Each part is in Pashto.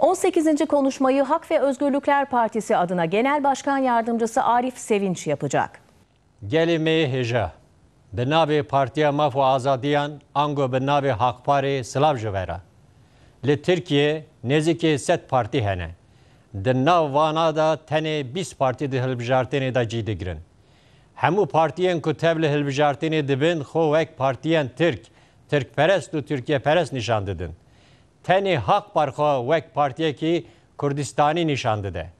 18. konuşmayı Hak ve Özgürlükler Partisi adına Genel Başkan Yardımcısı Arif Sevinç yapacak. Gelime heja. Benavi navê mafu Azadiyan ango benavi navê Haqparê silav ji ve re. Li Tirkiyê nêzîkê sed partî hene. Di nav vana da tenê bîst partî di hilbijartinê de cî digirin. Hemû partiyên ku tev li hilbijartinê dibin xwe wek partiyên Tirk, Tirkperest û Tirkiyeperest nîşan didin. tenê hekpar xwe wek partiyekî Kurdistanî nîşan dide.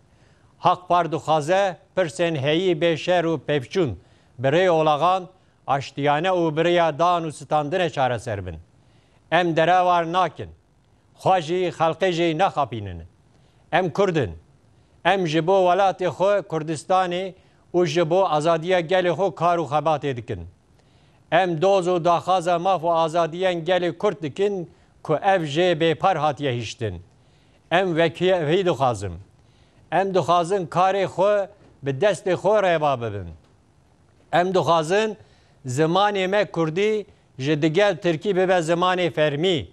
Hekpar dixwaze pirsên heyî bêşer û pevçûn bi rê olaxan aştiyane û biriya dan û standinê çareser bin. Em derewar nakin. Xwa jî xelqê jî nexapînin. Em Kurdin. Em ji bo welatê xwe Kurdistanê û ji bo azadiya gelê xwe kar û xebatê dikin. Em doz û daxwaza maf û azadiyên gelê Kurd dikin, ku ev jê bêpar hatiye hiştin Em vekiye vî dixwazim. Em dixwazin karê xwe bi destê xwe reva bibin. Em dixwazin zimanê me Kurdî ji digel Tirkî bibe zimanê fermî,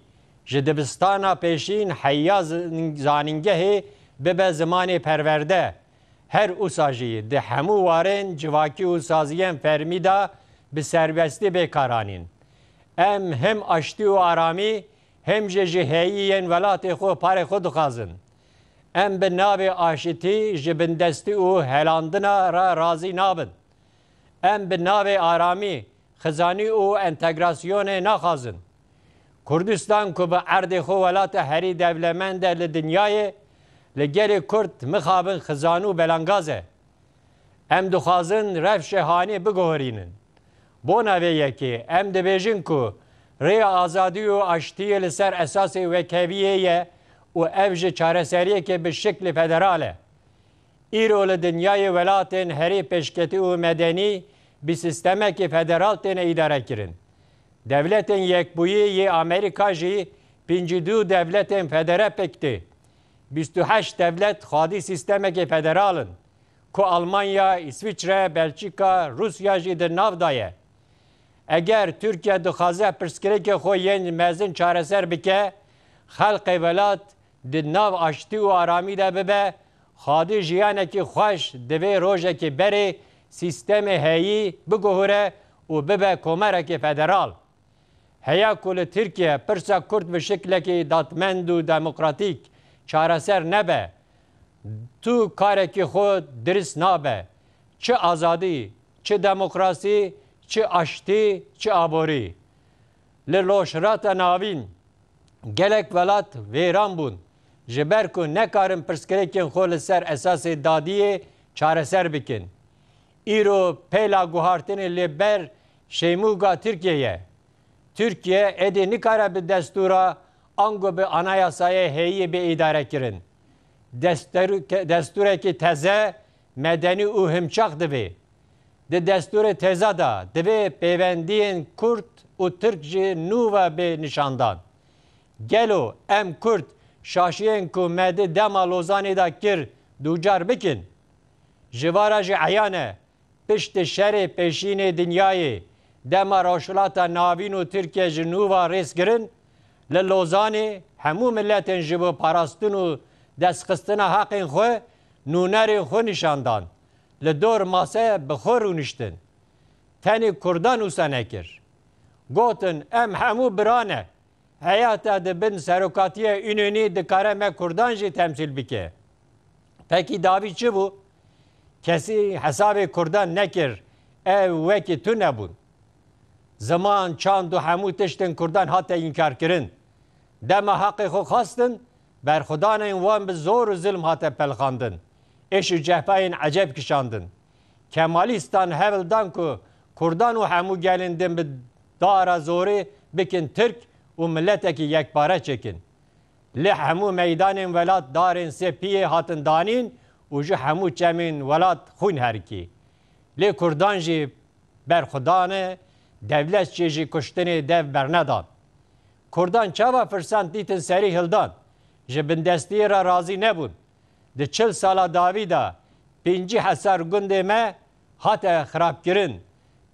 ji dibistana pêşîn heya zanîngehê bibe zimanê perverde. Her usa jî di hemû warên civakî û saziyên fermî de bi serbestî bêkaranîn. Em hem aştî û aramî, همجه جهیین ولات خو پار خود خازن ام به ناو آشتی جبندستی او هلاندنا را راضی نابن ام به ناو آرامی خزانی او انتگراسیون نخازن کردستان کو به ارد خو ولات هری دولمند ل دنیای لگر کرد مخابن خزانو بلنگازه ام دخازن رفش هانی بگهرینن بو نوی یکی ام دبیجن که Rê azadî û aştiyê li ser esasê wekeviyê ye û ev ji çareseriyekê bi şeklî federal e. Îro li dinyayê welatên herî pêşketî û medenî bi sistemekî federal têne îdare kirin. Devletên yekbûyî yê Amerîka jî 52 devletên federe pekti. 28 devlet xadî sistemekê federalin ku Almanya, İsviçre, Belçika, Rusya jî di nav daye. اگر ترکیه دخوازه پرسکرک خو یین مزن چارەسەر بکە خەلقی وڵات د ناو ئاشتی و ئارامی ده ببە خادی ژیانێکی خوش دەبێ ڕۆژێکی بەرێ سیستەمی هەیی بگوهورە و ببە کۆمەرەکی فەدەرال هەیە کو لە ترکیە پرسە کورد بە شکلێکی داتمەند و دموکراتیک چارەسەر نەبە تو کارێکی خۆ درست نابە چه ئازادی چه دموکراسی چه اشتی چه آباری للوشرات ناوین گلک ولات ویران بون جبر کو نکارن پرسکرکن خول سر اساس دادیه چاره سر بکن ایرو پیلا گوهارتن لبر شیموگا ترکیه Türkiye edi nikara bir destura ango bir anayasaya heyi bir idare kirin. Destureki teze medeni uhimçak dibi. di destûrê teza da divê pêwendiyên Kurd û Tirk jî nûve bê nişandan. Gelo em Kurd şaşiyên ku me di dema lozanê da kir ducar bikin. Ji vara jî eyan e piştî şerê pêşînê dinyayê dema roşilata navîn û Tirkiye ji nûva rêz kirin, li lozanê hemû milletên ji bo parastin û destxistina heqên xwe nûnerên xwe nişandan. li dor mase bixor uniştin. Tenê Kurdan wisa nekir. Gotin em hemû birane. Heya te dibin serokatiye ününî dikare me Kurdan jî temsil bike. Pekî davî çi bû? Kesî hesabê Kurdan nekir. Ev wekî tu nebûn. Ziman çand û hemû tiştin Kurdan hate inkar kirin. Dema heqê xwe xastin, berxudanên wan bi zor û zilm hate pelxandin. eşi cehbayên eceb kişandin. Kemalistan hevildan ku Kurdan û hemû gelindin bi dara zorê bikin Tirk û milleteke yekpare çekin. Li hemû meydanên welat darên sepiyê hatin danîn û ji hemû çemên welat xûn herikî. Lê Kurdan jî berxudane, devlet çê jî kuştinê dev bernedan. Kurdan çava firsan dîtin serî hildan, ji bindestiyê re razî nebûn. د sala ساله de دا پینجی هزار گندê me hate xرابkirin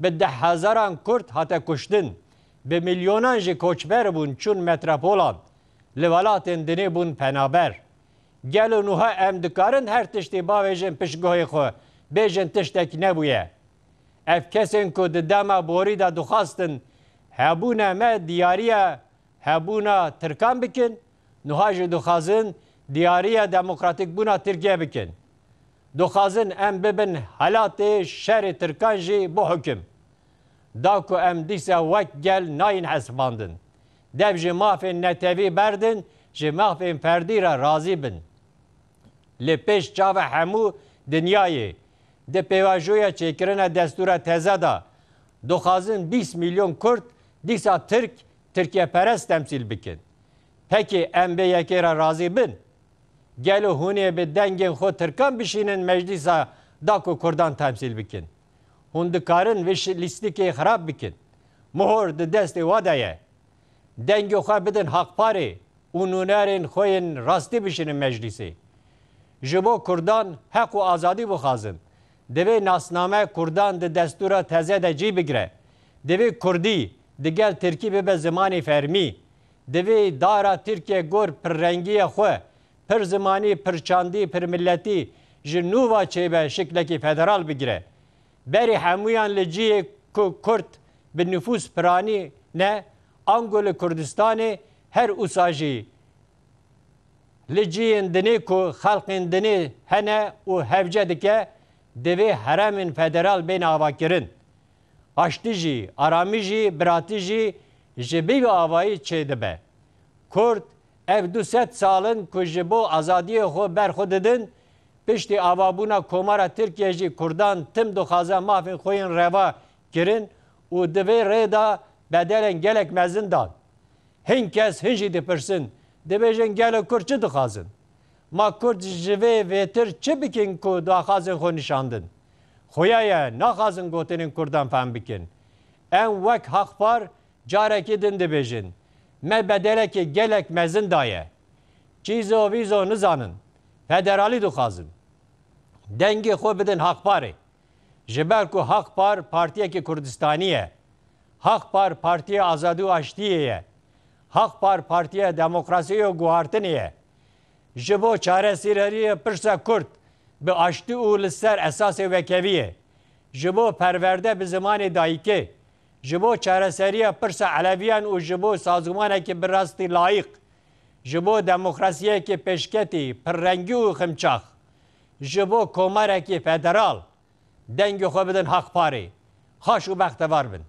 bi de hezaran Kurd hate kuştin bi milyonan jî koçber bûn çûn metropolan li welatên dinê bûn penaber. Gelo nuha em dikarin her tiştî bavêjin piştgohê xwe bêjin tiştek nebûye. Ev kesên ku di dema borî de dixwastin hebûne me diyariye hebûna tirkan bikin, nuha jî dixwazin دیاری دموکراتیک بنا ترکیه بکن دخازن ام ببن حالات شهر ترکانجی بو حکم دا ام دیسا وک گل ناین حسباندن دب جی مافین نتوی بردن جی مافین فردی را رازی بن لپیش جاو همو دنیایی ده پیواجویا چکرنا دستور تزادا دا دخوازن 20 میلیون کرد دیسا ترک ترکیه پرست تمثیل بکن پکی ام بی یکی را رازی بن gelo hûnê bi dengên xwe tirkan bişînin meclîsa Dako Kurdan temsil bikin. Hûn dikarin vê lîstikê xirab bikin. Mihor di destê wa de ye. Dengê xwe bidin haqparê û nûnerên xweyên rastî bişînin meclîsê. Ji bo Kurdan heq û azadî bixwazin. Divê nasname Kurdan di destûra teze de cî bigire. Divê Kurdî di gel Tirkî bibe zimanê fermî. Divê dara Tirkiye gor pirrengiye xwe, پر زمانی پر چاندی پر ملتی جنوبا چیبه شکلکی فدرال بگیره بری همویان لجیه کرد به نفوس پرانی نه انگول کردستان هر اوساجی لجیین دنی کو خلقین دنی هنه و هفجه دکه دوی هرمین فدرال بین آوا کرن هشتی جی، آرامی جی، براتی جی جبیگ آوایی چه دبه کرد ev du set salin ku ji bo azadiyê xwe didin piştî avabûna komara Tirkiye Kurdan tüm du xaza mafên reva kirin û divê rêda bedelên gelek mezin dan. Hin kes hin jî dipirsin dibêjin gelek Kurd çi Ma Kurd ji vê vêtir çi bikin ku daxazin xwe nişandin. Xuya ye naxazin gotinên Kurdan fehm bikin. Em vek hexpar carekî din dibêjin. me bedele ki gelek mezin daye. Çîzo vîzo nizanin. Federalî dixwazim. Dengê xwe bidin haqparê. Ji ber ku haqpar partiyekî Kurdistanî ye. Haqpar Partiya Azadî Aştiyê ye. Haqpar Partiya Demokrasiyo Guhartinê ye. Ji bo çaresîreriyê pirsa Kurd bi aştî û li ser esasê vekeviyê. Ji bo perverde bi zimanê dayikê, ji bo çareseriya pirsa eleviyan û ji bo sazûmanekî bi rastî layiq ji bo demokrasiyekê pêşketî pirrengî û ximçax ji bo komarekî federal dengê xwe bidin hexparê xaş û bextevar bin